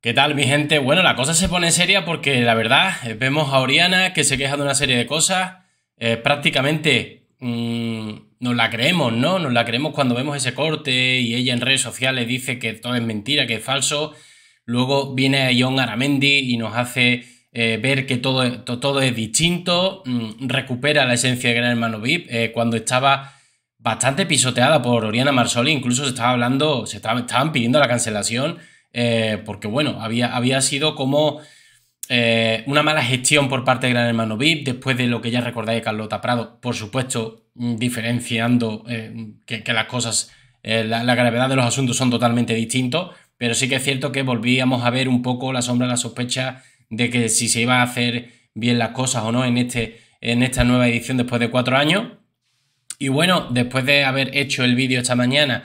¿Qué tal, mi gente? Bueno, la cosa se pone seria porque la verdad eh, vemos a Oriana que se queja de una serie de cosas. Eh, prácticamente mm, nos la creemos, ¿no? Nos la creemos cuando vemos ese corte y ella en redes sociales dice que todo es mentira, que es falso. Luego viene John Aramendi y nos hace eh, ver que todo, es distinto. Mm, recupera la esencia de Gran Hermano VIP cuando estaba bastante pisoteada por Oriana Marsoli. Incluso se estaba hablando, se estaban pidiendo la cancelación eh, porque bueno, había, había sido como eh, una mala gestión por parte de Gran Hermano VIP, después de lo que ya recordáis de Carlota Prado, por supuesto, mm, diferenciando eh, que, las cosas, la, gravedad de los asuntos son totalmente distintos, pero sí que es cierto que volvíamos a ver un poco la sombra, la sospecha de que si se iba a hacer bien las cosas o no en, este, en esta nueva edición después de cuatro años. Y bueno, después de haber hecho el vídeo esta mañana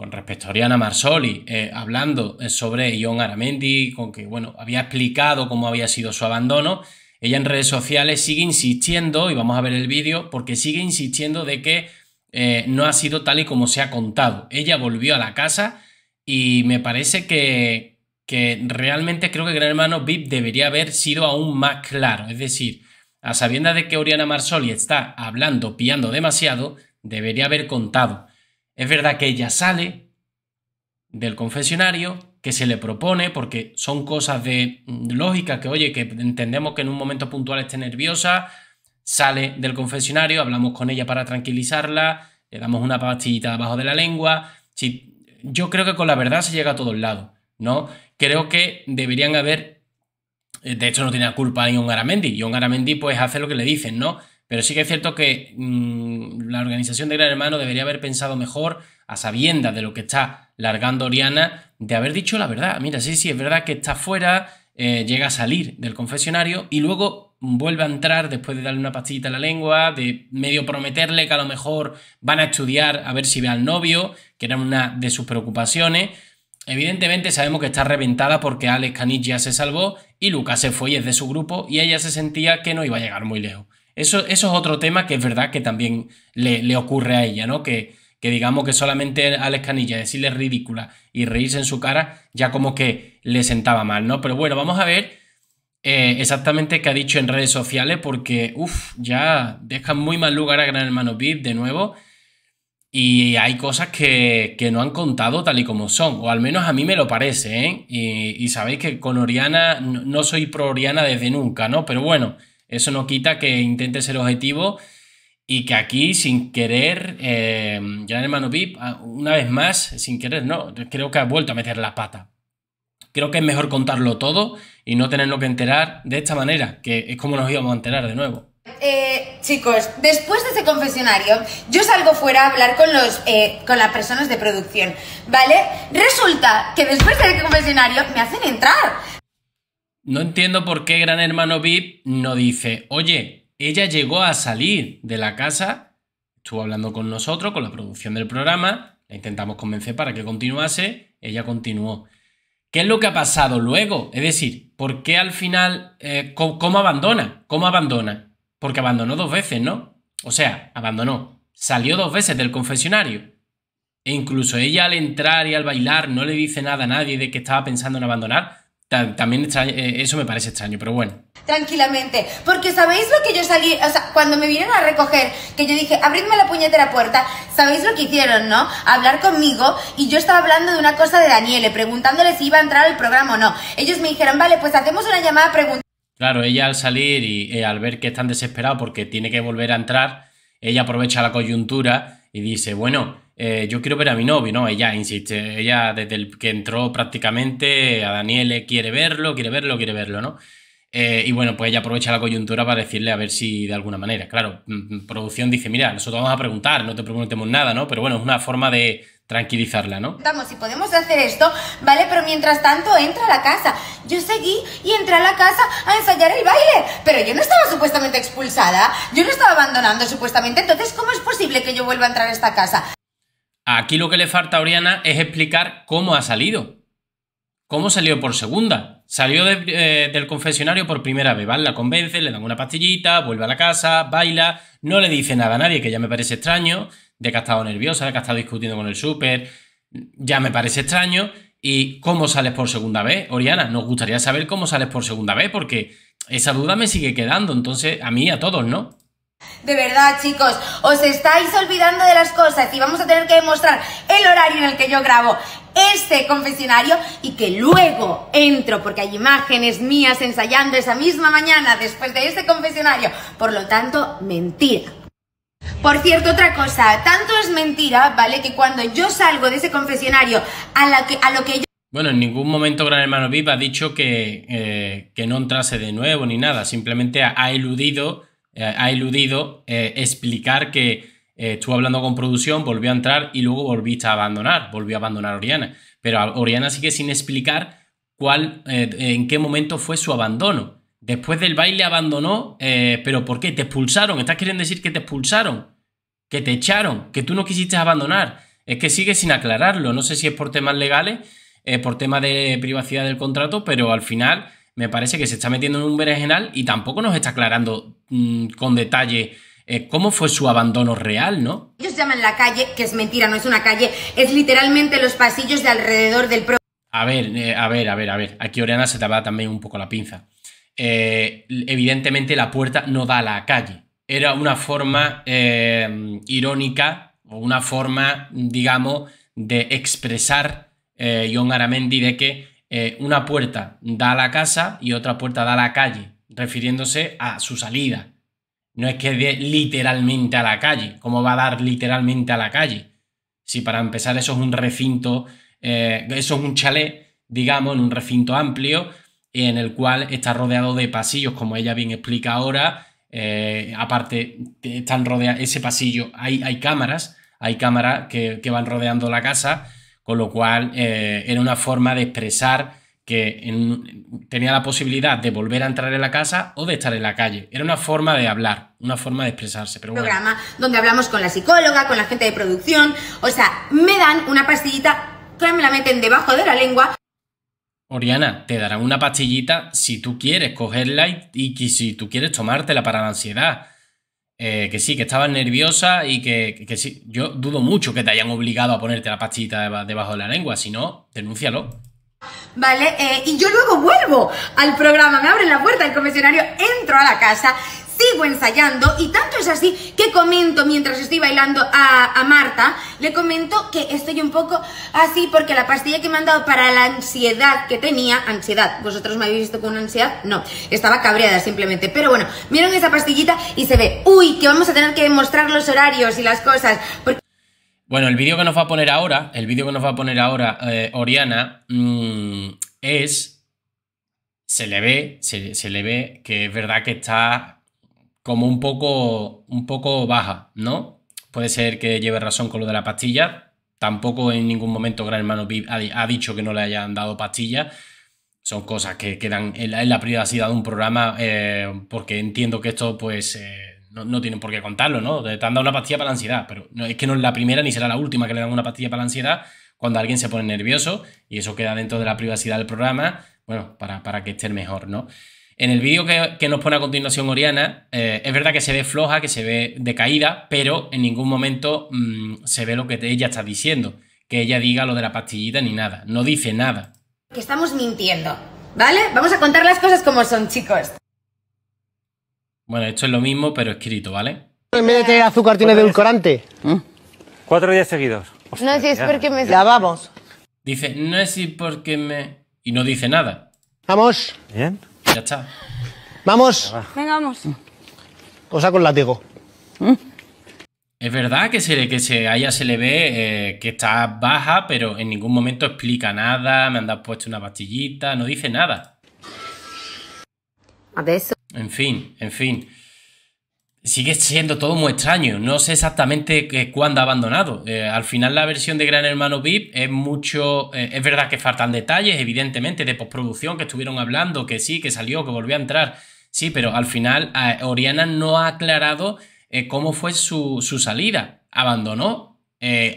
con respecto a Oriana Marsoli, eh, hablando eh, sobre Ion Aramendi, con que, bueno, había explicado cómo había sido su abandono, ella en redes sociales sigue insistiendo, y vamos a ver el vídeo, porque sigue insistiendo de que eh, no ha sido tal y como se ha contado. Ella volvió a la casa y me parece que, que realmente creo que Gran Hermano VIP debería haber sido aún más claro. Es decir, a sabiendas de que Oriana Marsoli está hablando, piando demasiado, debería haber contado. Es verdad que ella sale del confesionario, que se le propone, porque son cosas de mm, lógica, que oye, que entendemos que en un momento puntual esté nerviosa, sale del confesionario, hablamos con ella para tranquilizarla, le damos una pastillita debajo de la lengua. yo creo que con la verdad se llega a todos lados, ¿no? Creo que deberían haber eh, de hecho, no tiene la culpa un Garamendi. un Garamendi, pues, hace lo que le dicen, ¿no? Pero sí que es cierto que mm, la organización de Gran Hermano debería haber pensado mejor, a sabiendas de lo que está largando Oriana, de haber dicho la verdad. Mira, sí, sí, es verdad que está fuera, eh, llega a salir del confesionario y luego vuelve a entrar después de darle una pastillita a la lengua, de medio prometerle que a lo mejor van a estudiar a ver si ve al novio, que era una de sus preocupaciones. Evidentemente sabemos que está reventada porque Alex ya se salvó y Lucas se fue y es de su grupo y ella se sentía que no iba a llegar muy lejos. Eso, es otro tema que es verdad que también le, ocurre a ella, ¿no? Que, digamos que solamente Alex Canilla decirle ridícula y reírse en su cara ya como que le sentaba mal, ¿no? Pero bueno, vamos a ver eh, exactamente qué ha dicho en redes sociales porque, uff, ya deja muy mal lugar a Gran Hermano Beat de nuevo y hay cosas que, no han contado tal y como son, o al menos a mí me lo parece, ¿eh? Y, y sabéis que con Oriana no soy pro Oriana desde nunca, ¿no? Pero bueno. Eso no quita que intente ser objetivo y que aquí, sin querer, eh, el Hermano VIP, ah, una vez más, sin querer, no, creo que ha vuelto a meter la pata. Creo que es mejor contarlo todo y no tenerlo que enterar de esta manera, que es como nos íbamos a enterar de nuevo. Eh, chicos, después de ese confesionario, yo salgo fuera a hablar con, los, eh, con las personas de producción, ¿vale? Resulta que después de ese confesionario me hacen entrar. No entiendo por qué Gran Hermano VIP no dice, oye, ella llegó a salir de la casa, estuvo hablando con nosotros, con la producción del programa, la intentamos convencer para que continuase, ella continuó. ¿Qué es lo que ha pasado luego? Es decir, ¿por qué al final, eh, cómo abandona? ¿Cómo abandona? Porque abandonó dos veces, ¿no? O sea, abandonó, salió dos veces del confesionario. E incluso ella al entrar y al bailar no le dice nada a nadie de que estaba pensando en abandonar también extraño, eh, eso me parece extraño, pero bueno. Tranquilamente, porque sabéis lo que yo salí, o sea, cuando me vinieron a recoger, que yo dije, abridme la puñetera puerta, sabéis lo que hicieron, ¿no? Hablar conmigo y yo estaba hablando de una cosa de Daniele, preguntándole si iba a entrar al programa o no. Ellos me dijeron, vale, pues hacemos una llamada preguntar. Claro, ella al salir y eh, al ver que están desesperados porque tiene que volver a entrar, ella aprovecha la coyuntura y dice, bueno, eh, yo quiero ver a mi novio, ¿no? Ella insiste, ella desde que entró prácticamente a Daniele quiere verlo, quiere verlo, quiere verlo, ¿no? Eh, y bueno, pues ella aprovecha la coyuntura para decirle a ver si de alguna manera, claro, mm, mm, producción dice, mira, nosotros vamos a preguntar, no te preguntemos nada, ¿no? Pero bueno, es una forma de tranquilizarla, ¿no? Vamos, si podemos hacer esto, ¿vale? Pero mientras tanto, entra a la casa. Yo seguí y entré a la casa a ensayar el baile, pero yo no estaba supuestamente expulsada, yo no estaba abandonando supuestamente, entonces, ¿cómo es posible que yo vuelva a entrar a esta casa? Aquí lo que le falta a Oriana es explicar cómo ha salido. ¿Cómo salió por segunda? Salió eh, del confesionario por primera vez, ¿vale? La convence, le dan una pastillita, vuelve a la casa, baila, no le dice nada a nadie, que ya me parece extraño, de que ha estado nerviosa, de que ha estado discutiendo con el súper, ya me parece extraño. ¿Y cómo sales por segunda vez, Oriana? Nos gustaría saber cómo sales por segunda vez, porque esa duda me sigue quedando, entonces a mí y a todos, ¿no? De verdad, chicos, os estáis olvidando de las cosas y vamos a tener que demostrar el horario en el que yo grabo este confesionario y que luego entro, porque hay imágenes mías ensayando esa misma mañana después de este confesionario. Por lo tanto, mentira. Por cierto, otra cosa, tanto es mentira, ¿vale? Que cuando yo salgo de ese confesionario a, a lo que yo... Bueno, en ningún momento Gran Hermano Viva ha dicho que, eh, que no entrase de nuevo ni nada, simplemente ha eludido eh, ha eludido eh, explicar que eh, estuvo hablando con producción, volvió a entrar y luego volviste a abandonar, volvió a abandonar Oriana. Pero Oriana sigue sin explicar cuál, en qué momento fue su abandono. Después del baile abandonó, pero ¿por qué? Te expulsaron, estás queriendo decir que te expulsaron, que te echaron, que tú no quisiste abandonar. Es que sigue sin aclararlo, no sé si es por temas legales, por tema de privacidad del contrato, pero al final me parece que se está metiendo en un berenjenal y tampoco nos está aclarando mm, con detalle eh, cómo fue su abandono real, ¿no? Ellos llaman la calle, que es mentira, no es una calle, es literalmente los pasillos de alrededor del... Pro a ver, eh, a ver, a ver, a ver. Aquí Oriana se te va también un poco la pinza. Eh, evidentemente la puerta no da a la calle. Era una forma irónica o una forma, digamos, de expresar John Aramendi de que eh, una puerta da a la casa y otra puerta da a la calle, refiriéndose a su salida. No es que dé literalmente a la calle. ¿Cómo va a dar literalmente a la calle? Si para empezar eso es un recinto, eh, eso es un chalet, digamos, en un recinto amplio, en el cual está rodeado de pasillos, como ella bien explica ahora. Eh, aparte, están rodea ese pasillo, hay, cámaras, hay cámaras que, que van rodeando la casa con lo cual eh, era una forma de expresar que tenía la posibilidad de volver a entrar en la casa o de estar en la calle. Era una forma de hablar, una forma de expresarse. Pero programa donde hablamos con la psicóloga, con la gente de producción, o sea, me dan una pastillita que me la meten debajo de la lengua. Oriana, te darán una pastillita si tú quieres cogerla y si tú quieres tomártela para la ansiedad eh, que sí, que estabas nerviosa y que, que, sí. Yo dudo mucho que te hayan obligado a ponerte la pastita debajo de la lengua, si no, denúncialo. Vale, eh, y yo luego vuelvo al programa, me abren la puerta del confesionario, entro a la casa, sigo ensayando y tanto es así que comento mientras estoy bailando a, Marta, le comento que estoy un poco así porque la pastilla que me han dado para la ansiedad que tenía, ansiedad, vosotros me habéis visto con ansiedad, no, estaba cabreada simplemente, pero bueno, miren esa pastillita y se ve, uy, que vamos a tener que mostrar los horarios y las cosas. Bueno, el vídeo que nos va a poner ahora, el vídeo que nos va a poner ahora eh, Oriana mm, es se le ve, se, le ve que es verdad que está como un poco, un poco baja, ¿no? Puede ser que lleve razón con lo de la pastilla. Tampoco en ningún momento Gran Hermano ha dicho que no le hayan dado pastilla. Son cosas que quedan en la, privacidad de un programa eh, porque entiendo que esto pues eh, no, no, tienen por qué contarlo, ¿no? Te han dado una pastilla para la ansiedad, pero no, es que no es la primera ni será la última que le dan una pastilla para la ansiedad cuando alguien se pone nervioso y eso queda dentro de la privacidad del programa, bueno, para, para que esté mejor, ¿no? En el vídeo que, nos pone a continuación Oriana, eh, es verdad que se ve floja, que se ve decaída, pero en ningún momento mm, se ve lo que ella está diciendo, que ella diga lo de la pastillita ni nada, no dice nada. Que estamos mintiendo, ¿vale? Vamos a contar las cosas como son, chicos. Bueno, esto es lo mismo, pero escrito, ¿vale? En vez de tener azúcar tiene edulcorante. ¿Mm? Cuatro días seguidos. no, si es porque me... Ya vamos. Dice, no es si porque me... Y no dice nada. Vamos. Bien. Ya está. Vamos. Venga, vamos. Cosa con látigo. Mm. Es verdad que, se, que se, a ella se le ve eh, que está baja, pero en ningún momento explica nada, me han dado puesto una pastillita, no dice nada. En fin, en fin sigue siendo todo muy extraño. No sé exactamente cuándo ha abandonado. Eh, al final la versión de Gran Hermano VIP es mucho... Eh, es verdad que faltan detalles, evidentemente, de postproducción que estuvieron hablando, que sí, que salió, que volvió a entrar. Sí, pero al final eh, Oriana no ha aclarado cómo fue su, su salida. Abandonó,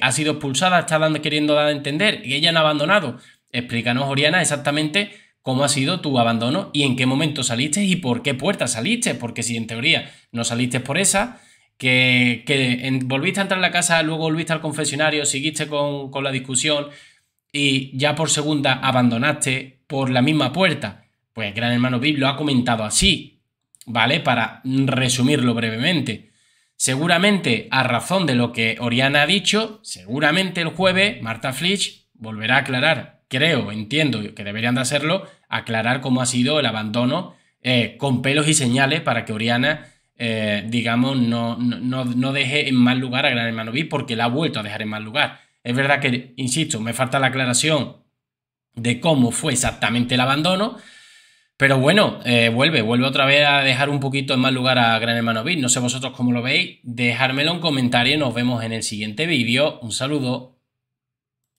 ha sido expulsada, está dando, queriendo dar a entender, y ella no ha abandonado. Explícanos, Oriana, exactamente cómo ha sido tu abandono y en qué momento saliste y por qué puerta saliste, porque si en teoría no saliste por esa, que, volviste a entrar a la casa, luego volviste al confesionario, seguiste con, con la discusión y ya por segunda abandonaste por la misma puerta. Pues Gran Hermano Bib lo ha comentado así, ¿vale? Para resumirlo brevemente. Seguramente, a razón de lo que Oriana ha dicho, seguramente el jueves Marta Flitch volverá a aclarar creo, entiendo que deberían de hacerlo, aclarar cómo ha sido el abandono eh, con pelos y señales para que Oriana, eh, digamos, no, no, deje en mal lugar a Gran Hermano B porque la ha vuelto a dejar en mal lugar. Es verdad que, insisto, me falta la aclaración de cómo fue exactamente el abandono, pero bueno, eh, vuelve, vuelve otra vez a dejar un poquito en mal lugar a Gran Hermano B. No sé vosotros cómo lo veis, dejármelo en comentario, nos vemos en el siguiente vídeo, un saludo.